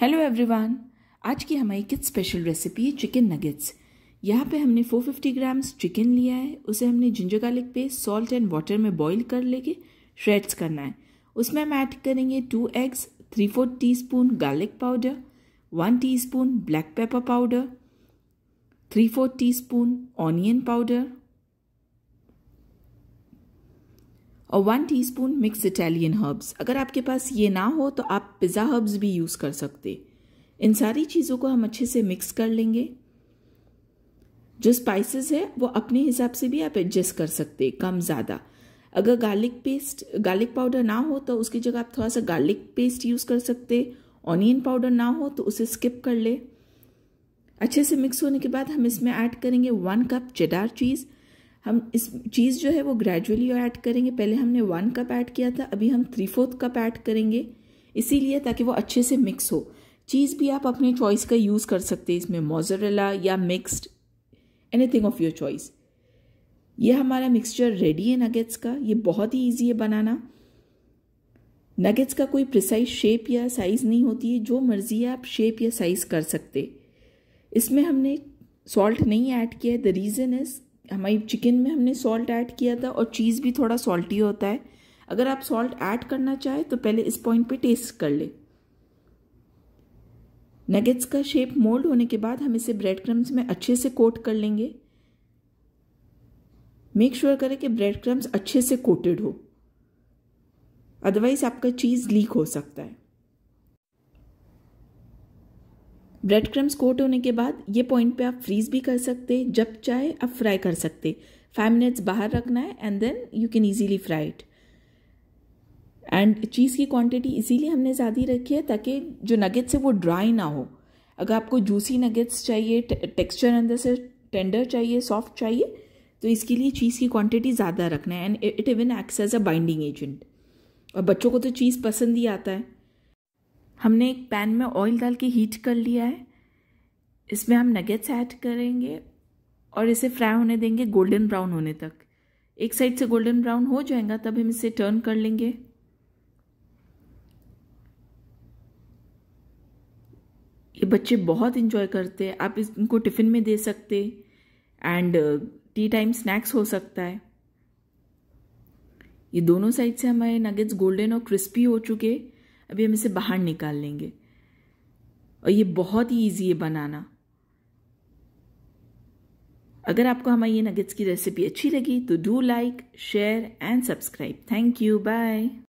hello everyone आज की हमारी कित स्पेशल रेसिपी है चिकन नगेट्स यहाँ पे हमने 450 ग्राम्स चिकन लिया है उसे हमने ginger garlic paste salt and water में बॉईल कर लेके श्रेड्स करना है उसमें हम ऐड करेंगे two eggs three four teaspoon garlic powder one teaspoon black pepper powder three four teaspoon onion powder और one teaspoon mix Italian herbs अगर आपके पास ये ना हो तो आप पिज़्ज़ा हर्ब्स भी यूज़ कर सकते इन सारी चीज़ों को हम अच्छे से मिक्स कर लेंगे जो स्पाइसेस है वो अपने हिसाब से भी आप एडजस्ट कर सकते कम ज़्यादा अगर गार्लिक पेस्ट गार्लिक पाउडर ना हो तो उसकी जगह आप थोड़ा सा गार्लिक पेस्ट यूज़ कर सकते ऑनियन पाउडर ना हो तो उसे स्किप कर ले अच्छे से मिक्स होने के बाद हम इसमें ऐड करेंगे वन कप चेडार चीज़ हम इस चीज़ जो है वो ग्रेजुअली ऐड करेंगे पहले हमने वन कप ऐड किया था अभी हम थ्री फोर्थ कप ऐड करेंगे इसीलिए ताकि वो अच्छे से मिक्स हो चीज़ भी आप अपने चॉइस का यूज़ कर सकते हैं इसमें मोजरेला या mixed anything of your choice ये हमारा मिक्सचर रेडी है नगेट्स का ये बहुत ही ईजी है बनाना नगेट्स का कोई प्रिसाइज शेप या साइज़ नहीं होती है जो मर्ज़ी है आप शेप या साइज़ कर सकते इसमें हमने सॉल्ट नहीं ऐड किया है द रीज़न इज़ हमारी चिकन में हमने सॉल्ट ऐड किया था और चीज़ भी थोड़ा सॉल्टी होता है अगर आप सॉल्ट ऐड करना चाहें तो पहले इस पॉइंट पे टेस्ट कर लें नगेट्स का शेप मोल्ड होने के बाद हम इसे ब्रेड क्रम्स में अच्छे से कोट कर लेंगे मेक श्योर sure करें कि ब्रेड क्रम्स अच्छे से कोटेड हो अदरवाइज़ आपका चीज़ लीक हो सकता है ब्रेड क्रम्स कोट होने के बाद ये पॉइंट पे आप फ्रीज भी कर सकते जब चाहे आप फ्राई कर सकते फाइव मिनट्स बाहर रखना है and then you can easily fry it and cheese की क्वांटिटी इसीलिए हमने ज़्यादा रखी है ताकि जो नगेट्स है वो ड्राई ना हो अगर आपको जूसी नगेट्स चाहिए टेक्सचर अंदर से टेंडर चाहिए सॉफ्ट चाहिए तो इसके लिए चीज़ की क्वांटिटी ज़्यादा रखना है and it even acts as a binding agent और बच्चों को तो चीज़ पसंद ही आता है हमने एक पैन में ऑयल डाल के हीट कर लिया है इसमें हम नगेट्स ऐड करेंगे और इसे फ्राई होने देंगे गोल्डन ब्राउन होने तक एक साइड से गोल्डन ब्राउन हो जाएगा तब हम इसे टर्न कर लेंगे ये बच्चे बहुत इन्जॉय करते हैं आप इनको टिफ़िन में दे सकते एंड टी टाइम स्नैक्स हो सकता है ये दोनों साइड से हमारे नगेट्स गोल्डन और क्रिस्पी हो चुके अभी हम इसे बाहर निकाल लेंगे और ये बहुत ही ईजी है बनाना अगर आपको हमारी ये नगेट्स की रेसिपी अच्छी लगी तो do like share and subscribe thank you bye